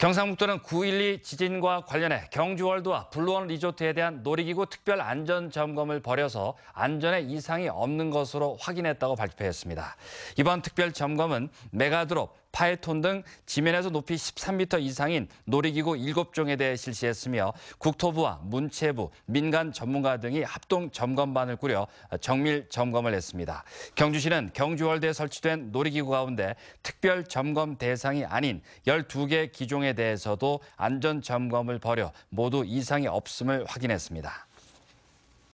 경상북도는 9.12 지진과 관련해 경주월드와 블루원 리조트에 대한 놀이기구 특별 안전 점검을 벌여서 안전에 이상이 없는 것으로 확인했다고 발표했습니다. 이번 특별 점검은 메가드롭, 파이톤 등 지면에서 높이 13m 이상인 놀이기구 7종에 대해 실시했으며 국토부와 문체부, 민간 전문가 등이 합동 점검반을 꾸려 정밀 점검을 했습니다. 경주시는 경주월드에 설치된 놀이기구 가운데 특별 점검 대상이 아닌 12개 기종에 대해서도 안전 점검을 벌여 모두 이상이 없음을 확인했습니다.